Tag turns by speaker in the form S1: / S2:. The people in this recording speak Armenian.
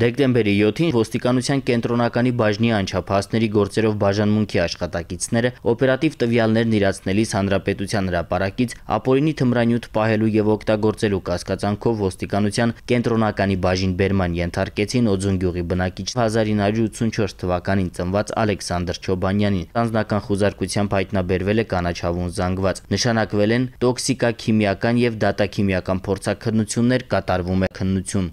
S1: Դեկտեմբերի 7-ին ոստիկանության կենտրոնականի բաժնի անչափահասների գործերով բաժանմունքի աշխատակիցները օպերատիվ տվյալներն իրացնելիս հանրապետության հրապարակից ապօրինի թմրանյութ պահելու եւ օգտագործելու կասկածանքով ոստիկանության կենտրոնականի բաժին Բերման ենթարկեցին Օձուն գյուղի բնակիչ 1984 թվականին ծնված Ալեքսանդր Չոբանյանին։ Անձնական խուզարկությամբ հայտնաբերվել է կանաչավուն զանգված։ Նշանակվել են տոքսիկաքիմիական եւ դատաքիմիական փորձաքննություններ կատարվում է քննություն։